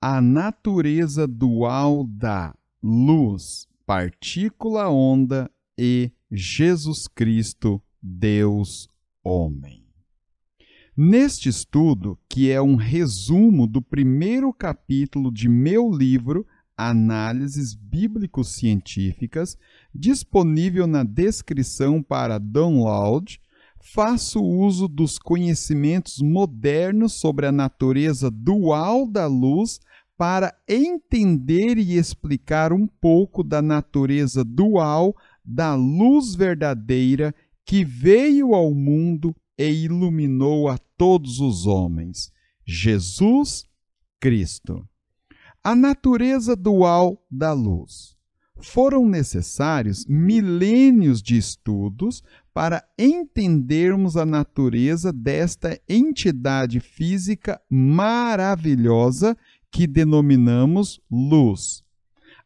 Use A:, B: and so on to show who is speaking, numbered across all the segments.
A: a natureza dual da luz, partícula onda e Jesus Cristo, Deus homem. Neste estudo, que é um resumo do primeiro capítulo de meu livro Análises bíblico Científicas, disponível na descrição para download faço uso dos conhecimentos modernos sobre a natureza dual da luz para entender e explicar um pouco da natureza dual da luz verdadeira que veio ao mundo e iluminou a todos os homens, Jesus Cristo. A natureza dual da luz. Foram necessários milênios de estudos para entendermos a natureza desta entidade física maravilhosa que denominamos luz.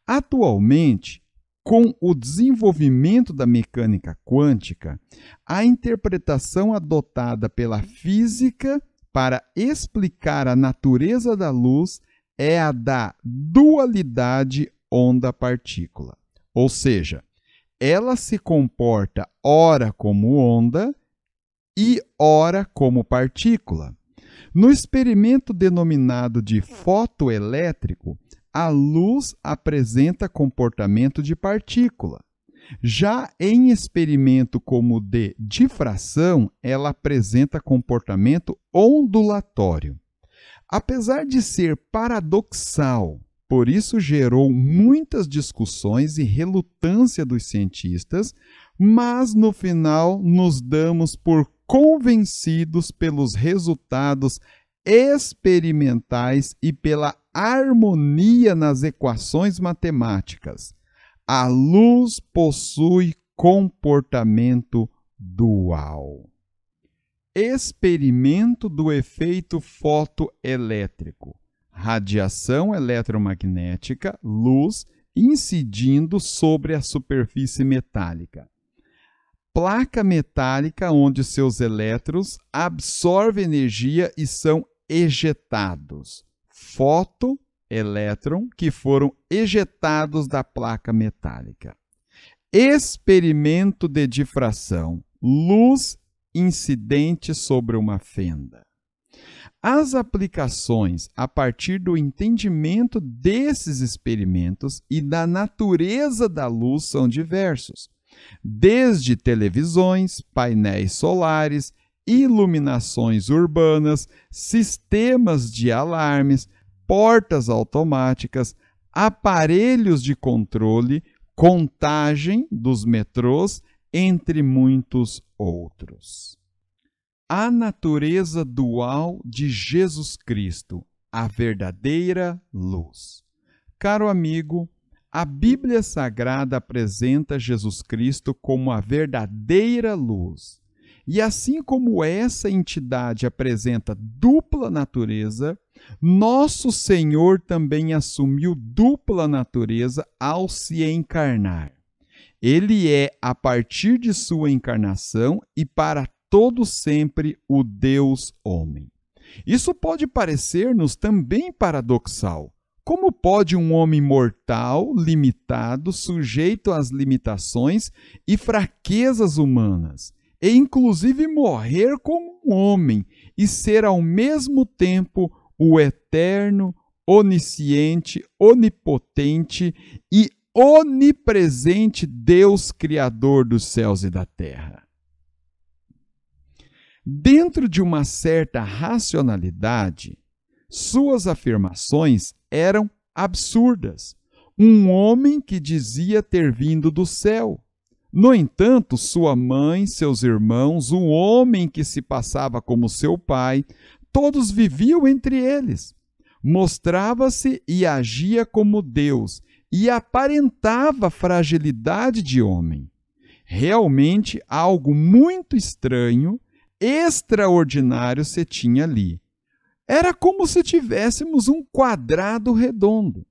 A: Atualmente, com o desenvolvimento da mecânica quântica, a interpretação adotada pela física para explicar a natureza da luz é a da dualidade onda-partícula. Ou seja, ela se comporta ora como onda e ora como partícula. No experimento denominado de fotoelétrico, a luz apresenta comportamento de partícula. Já em experimento como de difração, ela apresenta comportamento ondulatório. Apesar de ser paradoxal por isso gerou muitas discussões e relutância dos cientistas, mas no final nos damos por convencidos pelos resultados experimentais e pela harmonia nas equações matemáticas. A luz possui comportamento dual. Experimento do efeito fotoelétrico radiação eletromagnética, luz, incidindo sobre a superfície metálica. Placa metálica onde seus elétrons absorvem energia e são ejetados. Foto, elétron, que foram ejetados da placa metálica. Experimento de difração. Luz incidente sobre uma fenda. As aplicações a partir do entendimento desses experimentos e da natureza da luz são diversos, desde televisões, painéis solares, iluminações urbanas, sistemas de alarmes, portas automáticas, aparelhos de controle, contagem dos metrôs, entre muitos outros a natureza dual de Jesus Cristo, a verdadeira luz. Caro amigo, a Bíblia Sagrada apresenta Jesus Cristo como a verdadeira luz. E assim como essa entidade apresenta dupla natureza, nosso Senhor também assumiu dupla natureza ao se encarnar. Ele é, a partir de sua encarnação e para todo sempre o Deus homem. Isso pode parecer-nos também paradoxal. Como pode um homem mortal, limitado, sujeito às limitações e fraquezas humanas, e inclusive morrer como um homem e ser ao mesmo tempo o eterno, onisciente, onipotente e onipresente Deus Criador dos céus e da terra? Dentro de uma certa racionalidade, suas afirmações eram absurdas. Um homem que dizia ter vindo do céu. No entanto, sua mãe, seus irmãos, um homem que se passava como seu pai, todos viviam entre eles. Mostrava-se e agia como Deus e aparentava fragilidade de homem. Realmente algo muito estranho extraordinário você tinha ali. Era como se tivéssemos um quadrado redondo.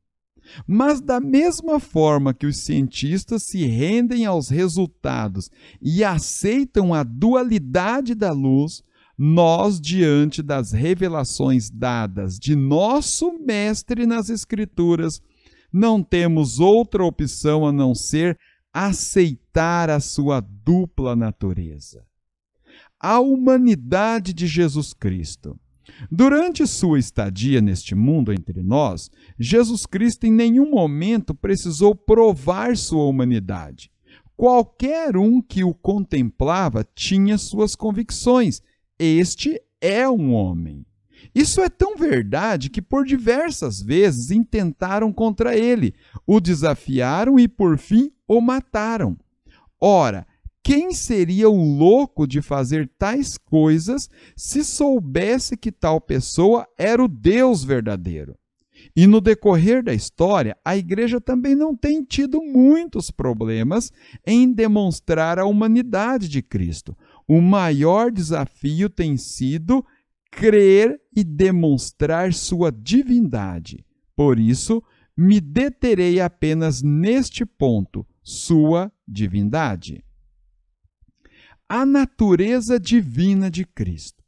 A: Mas, da mesma forma que os cientistas se rendem aos resultados e aceitam a dualidade da luz, nós, diante das revelações dadas de nosso Mestre nas Escrituras, não temos outra opção a não ser aceitar a sua dupla natureza a humanidade de Jesus Cristo. Durante sua estadia neste mundo entre nós, Jesus Cristo em nenhum momento precisou provar sua humanidade. Qualquer um que o contemplava tinha suas convicções. Este é um homem. Isso é tão verdade que por diversas vezes intentaram contra ele, o desafiaram e por fim o mataram. Ora, quem seria o louco de fazer tais coisas se soubesse que tal pessoa era o Deus verdadeiro? E no decorrer da história, a igreja também não tem tido muitos problemas em demonstrar a humanidade de Cristo. O maior desafio tem sido crer e demonstrar sua divindade. Por isso, me deterei apenas neste ponto, sua divindade a natureza divina de Cristo.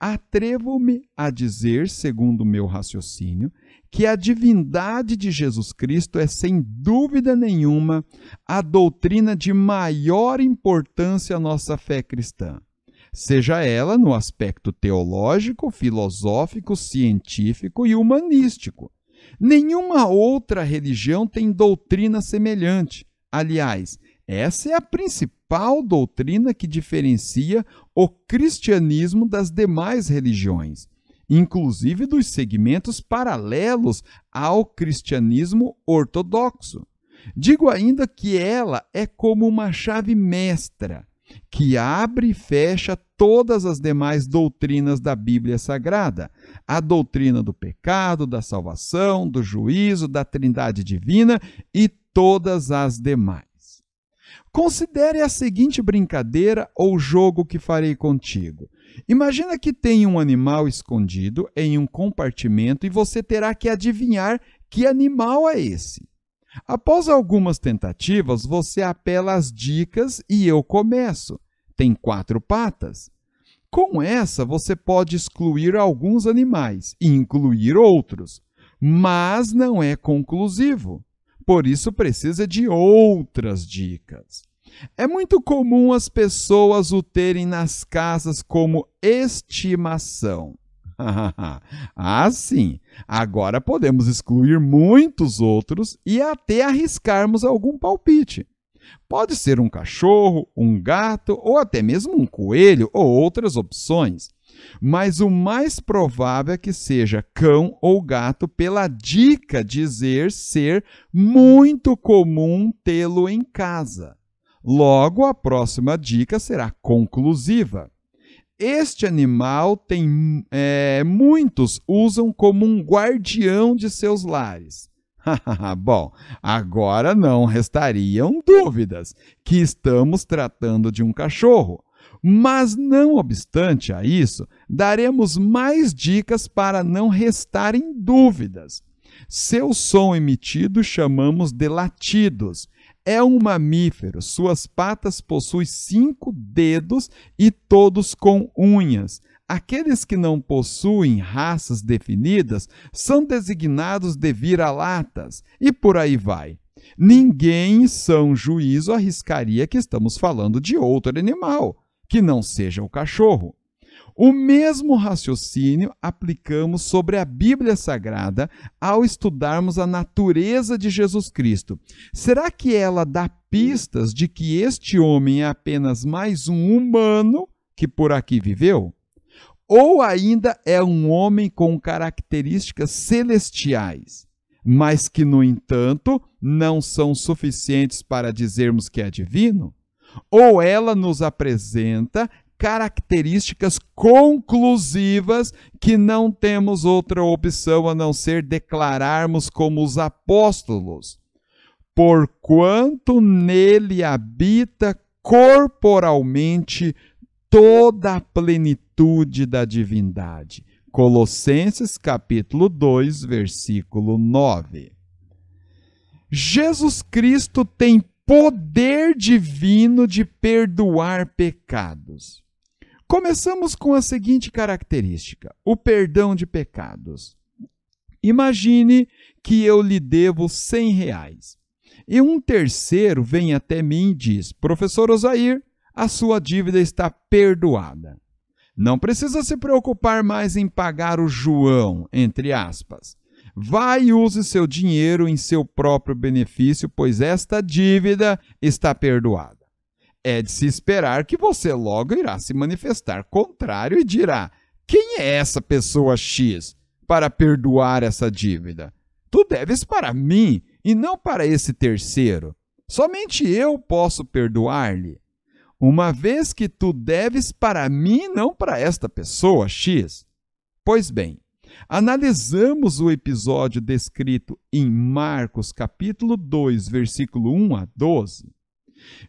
A: Atrevo-me a dizer, segundo o meu raciocínio, que a divindade de Jesus Cristo é, sem dúvida nenhuma, a doutrina de maior importância à nossa fé cristã, seja ela no aspecto teológico, filosófico, científico e humanístico. Nenhuma outra religião tem doutrina semelhante. Aliás, essa é a principal doutrina que diferencia o cristianismo das demais religiões, inclusive dos segmentos paralelos ao cristianismo ortodoxo. Digo ainda que ela é como uma chave mestra que abre e fecha todas as demais doutrinas da Bíblia Sagrada: a doutrina do pecado, da salvação, do juízo, da trindade divina e todas as demais. Considere a seguinte brincadeira ou jogo que farei contigo. Imagina que tem um animal escondido em um compartimento e você terá que adivinhar que animal é esse. Após algumas tentativas, você apela às dicas e eu começo. Tem quatro patas. Com essa, você pode excluir alguns animais e incluir outros, mas não é conclusivo. Por isso precisa de outras dicas. É muito comum as pessoas o terem nas casas como estimação. ah, sim. Agora podemos excluir muitos outros e até arriscarmos algum palpite. Pode ser um cachorro, um gato ou até mesmo um coelho ou outras opções. Mas o mais provável é que seja cão ou gato, pela dica dizer ser muito comum tê-lo em casa. Logo, a próxima dica será conclusiva. Este animal tem é, muitos usam como um guardião de seus lares. Bom, agora não restariam dúvidas que estamos tratando de um cachorro, mas, não obstante a isso, daremos mais dicas para não restarem dúvidas. Seu som emitido chamamos de latidos. É um mamífero, suas patas possuem cinco dedos e todos com unhas. Aqueles que não possuem raças definidas são designados de vira-latas, e por aí vai. Ninguém, em são juízo, arriscaria que estamos falando de outro animal que não seja o cachorro. O mesmo raciocínio aplicamos sobre a Bíblia Sagrada ao estudarmos a natureza de Jesus Cristo. Será que ela dá pistas de que este homem é apenas mais um humano que por aqui viveu? Ou ainda é um homem com características celestiais, mas que, no entanto, não são suficientes para dizermos que é divino? ou ela nos apresenta características conclusivas que não temos outra opção a não ser declararmos como os apóstolos. Porquanto nele habita corporalmente toda a plenitude da divindade. Colossenses capítulo 2, versículo 9. Jesus Cristo tem poder divino de perdoar pecados. Começamos com a seguinte característica: o perdão de pecados. Imagine que eu lhe devo 100 reais. E um terceiro vem até mim e diz: Professor Osair, a sua dívida está perdoada. Não precisa se preocupar mais em pagar o João, entre aspas. Vai e use seu dinheiro em seu próprio benefício, pois esta dívida está perdoada. É de se esperar que você logo irá se manifestar contrário e dirá: quem é essa pessoa X para perdoar essa dívida? Tu deves para mim e não para esse terceiro. Somente eu posso perdoar-lhe. Uma vez que tu deves para mim, não para esta pessoa X. Pois bem, analisamos o episódio descrito em Marcos capítulo 2, versículo 1 a 12,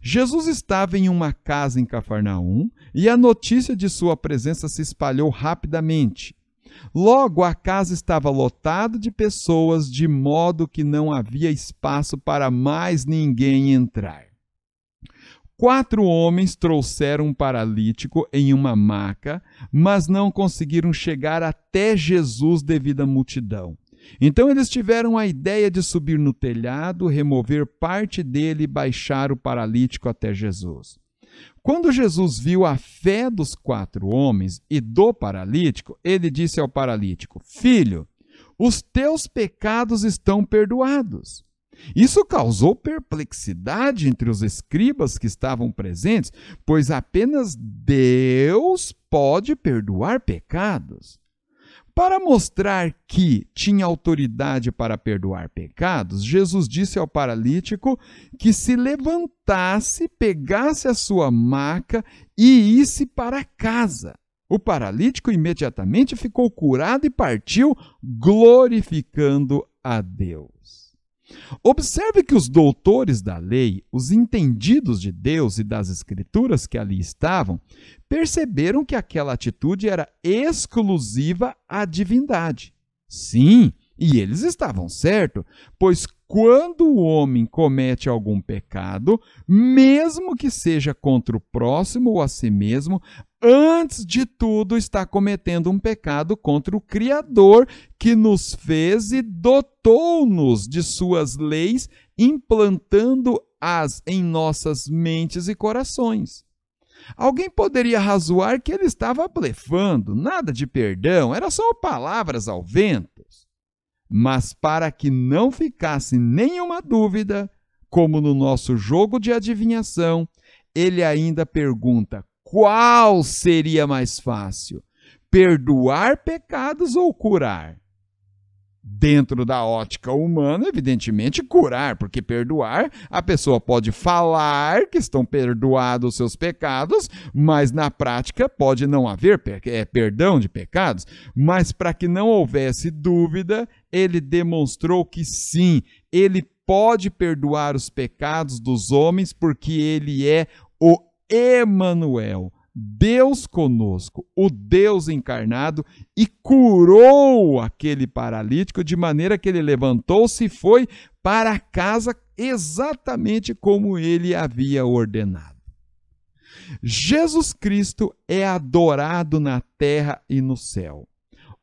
A: Jesus estava em uma casa em Cafarnaum e a notícia de sua presença se espalhou rapidamente. Logo, a casa estava lotada de pessoas, de modo que não havia espaço para mais ninguém entrar. Quatro homens trouxeram um paralítico em uma maca, mas não conseguiram chegar até Jesus devido à multidão. Então eles tiveram a ideia de subir no telhado, remover parte dele e baixar o paralítico até Jesus. Quando Jesus viu a fé dos quatro homens e do paralítico, ele disse ao paralítico: Filho, os teus pecados estão perdoados. Isso causou perplexidade entre os escribas que estavam presentes, pois apenas Deus pode perdoar pecados. Para mostrar que tinha autoridade para perdoar pecados, Jesus disse ao paralítico que se levantasse, pegasse a sua maca e isse para casa. O paralítico imediatamente ficou curado e partiu, glorificando a Deus. Observe que os doutores da lei, os entendidos de Deus e das Escrituras que ali estavam, perceberam que aquela atitude era exclusiva à divindade. Sim, e eles estavam certo, pois quando o homem comete algum pecado, mesmo que seja contra o próximo ou a si mesmo, antes de tudo, está cometendo um pecado contra o Criador que nos fez e dotou-nos de suas leis, implantando-as em nossas mentes e corações. Alguém poderia razoar que ele estava blefando, nada de perdão, era só palavras ao vento. Mas para que não ficasse nenhuma dúvida, como no nosso jogo de adivinhação, ele ainda pergunta qual seria mais fácil? Perdoar pecados ou curar? Dentro da ótica humana, evidentemente, curar, porque perdoar, a pessoa pode falar que estão perdoados os seus pecados, mas na prática pode não haver é, perdão de pecados. Mas para que não houvesse dúvida, ele demonstrou que sim, ele pode perdoar os pecados dos homens, porque ele é o Emanuel, Deus conosco, o Deus encarnado, e curou aquele paralítico de maneira que ele levantou-se e foi para casa exatamente como ele havia ordenado. Jesus Cristo é adorado na terra e no céu.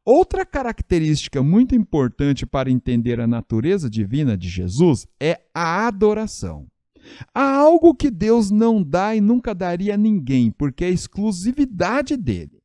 A: Outra característica muito importante para entender a natureza divina de Jesus é a adoração. Há algo que Deus não dá e nunca daria a ninguém, porque é exclusividade dele.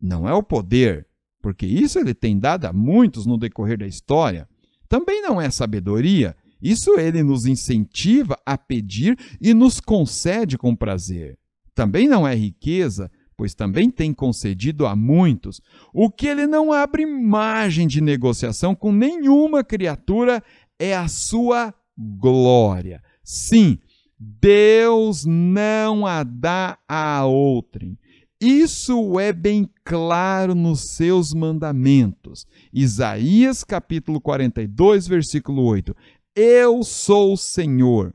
A: Não é o poder, porque isso ele tem dado a muitos no decorrer da história. Também não é sabedoria, isso ele nos incentiva a pedir e nos concede com prazer. Também não é riqueza, pois também tem concedido a muitos, o que ele não abre margem de negociação com nenhuma criatura é a sua glória. Sim, Deus não a dá a outrem. Isso é bem claro nos seus mandamentos. Isaías capítulo 42, versículo 8. Eu sou o Senhor.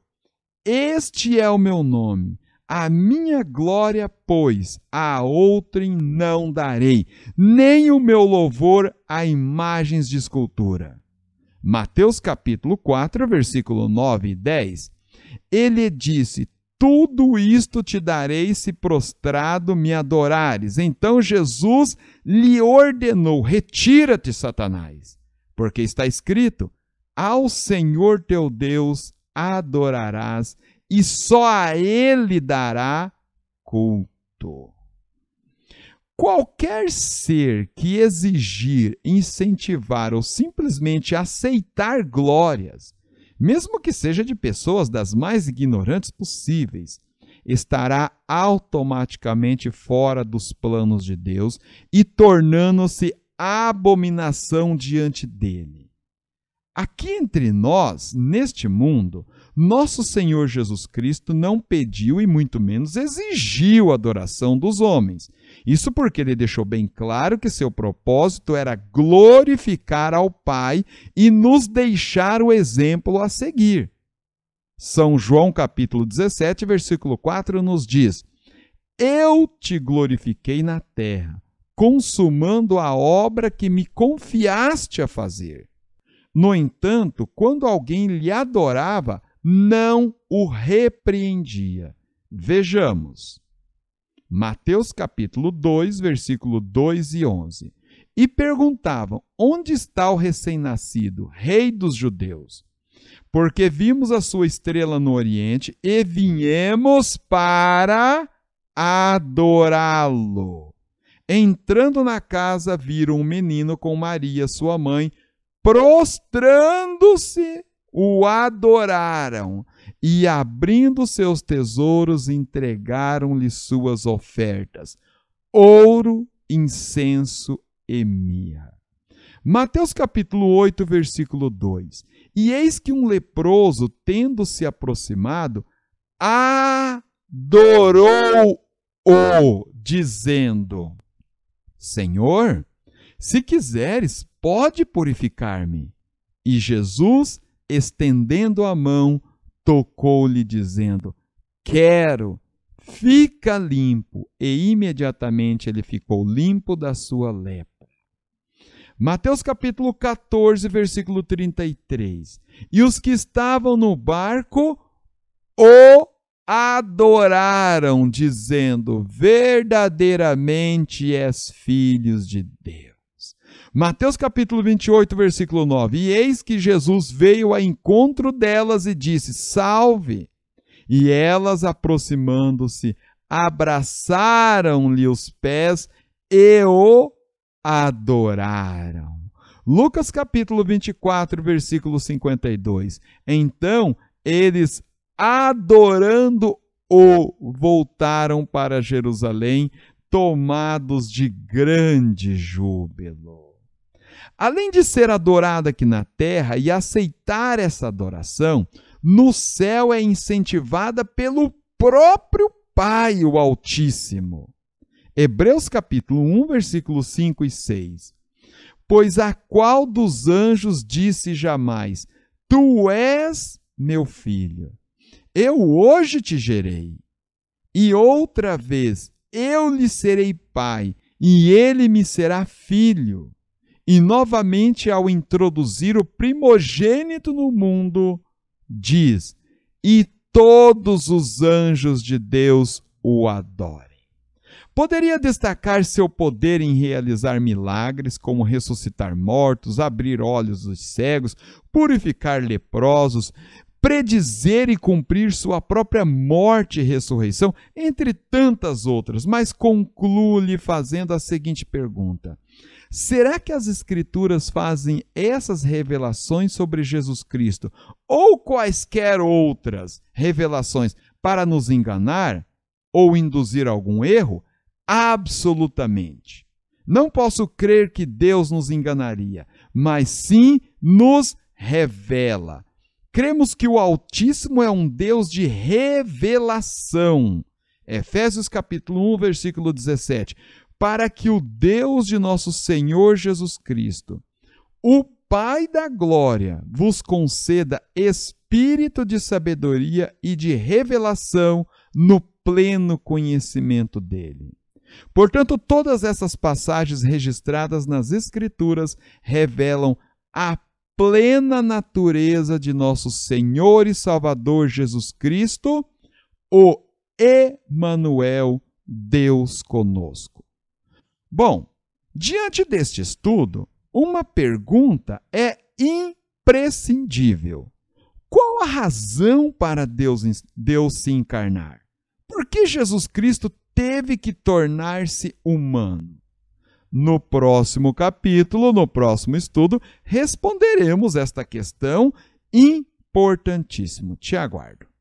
A: Este é o meu nome. A minha glória, pois, a outrem não darei, nem o meu louvor a imagens de escultura. Mateus capítulo 4, versículo 9 e 10. Ele disse: Tudo isto te darei se prostrado me adorares. Então Jesus lhe ordenou: Retira-te, Satanás, porque está escrito: Ao Senhor teu Deus adorarás, e só a Ele dará culto. Qualquer ser que exigir, incentivar ou simplesmente aceitar glórias mesmo que seja de pessoas das mais ignorantes possíveis, estará automaticamente fora dos planos de Deus e tornando-se abominação diante dele. Aqui entre nós, neste mundo, nosso Senhor Jesus Cristo não pediu e muito menos exigiu adoração dos homens. Isso porque ele deixou bem claro que seu propósito era glorificar ao Pai e nos deixar o exemplo a seguir. São João capítulo 17, versículo 4 nos diz: Eu te glorifiquei na terra, consumando a obra que me confiaste a fazer. No entanto, quando alguém lhe adorava, não o repreendia. Vejamos. Mateus capítulo 2, versículo 2 e 11. E perguntavam: Onde está o recém-nascido, rei dos judeus? Porque vimos a sua estrela no Oriente e viemos para adorá-lo. Entrando na casa, viram um menino com Maria, sua mãe, prostrando-se o adoraram e, abrindo seus tesouros, entregaram-lhe suas ofertas: ouro, incenso e mirra. Mateus capítulo 8, versículo 2. E eis que um leproso, tendo se aproximado, adorou-o, dizendo: Senhor, se quiseres, pode purificar-me. E Jesus estendendo a mão, tocou-lhe, dizendo: Quero, fica limpo. E imediatamente ele ficou limpo da sua lepra. Mateus capítulo 14, versículo 33. E os que estavam no barco o adoraram, dizendo: Verdadeiramente és filhos de Deus. Mateus capítulo 28, versículo 9. E eis que Jesus veio a encontro delas e disse: Salve! E elas, aproximando-se, abraçaram-lhe os pés e o adoraram. Lucas capítulo 24, versículo 52. Então eles, adorando-o, voltaram para Jerusalém, tomados de grande júbilo. Além de ser adorada aqui na terra e aceitar essa adoração, no céu é incentivada pelo próprio Pai, o Altíssimo. Hebreus capítulo 1, versículos 5 e 6. Pois a qual dos anjos disse jamais: Tu és meu filho, eu hoje te gerei. E outra vez eu lhe serei pai, e ele me será filho e novamente, ao introduzir o primogênito no mundo, diz: E todos os anjos de Deus o adorem. Poderia destacar seu poder em realizar milagres, como ressuscitar mortos, abrir olhos dos cegos, purificar leprosos, predizer e cumprir sua própria morte e ressurreição, entre tantas outras, mas conclui fazendo a seguinte pergunta: Será que as Escrituras fazem essas revelações sobre Jesus Cristo ou quaisquer outras revelações para nos enganar ou induzir algum erro? Absolutamente. Não posso crer que Deus nos enganaria, mas sim nos revela. Cremos que o Altíssimo é um Deus de revelação. Efésios capítulo 1, versículo 17 para que o Deus de nosso Senhor Jesus Cristo, o Pai da glória, vos conceda espírito de sabedoria e de revelação no pleno conhecimento dele. Portanto, todas essas passagens registradas nas Escrituras revelam a plena natureza de nosso Senhor e Salvador Jesus Cristo, o Emanuel, Deus conosco. Bom, diante deste estudo, uma pergunta é imprescindível: qual a razão para Deus, Deus se encarnar? Por que Jesus Cristo teve que tornar-se humano? No próximo capítulo, no próximo estudo, responderemos esta questão importantíssima. Te aguardo.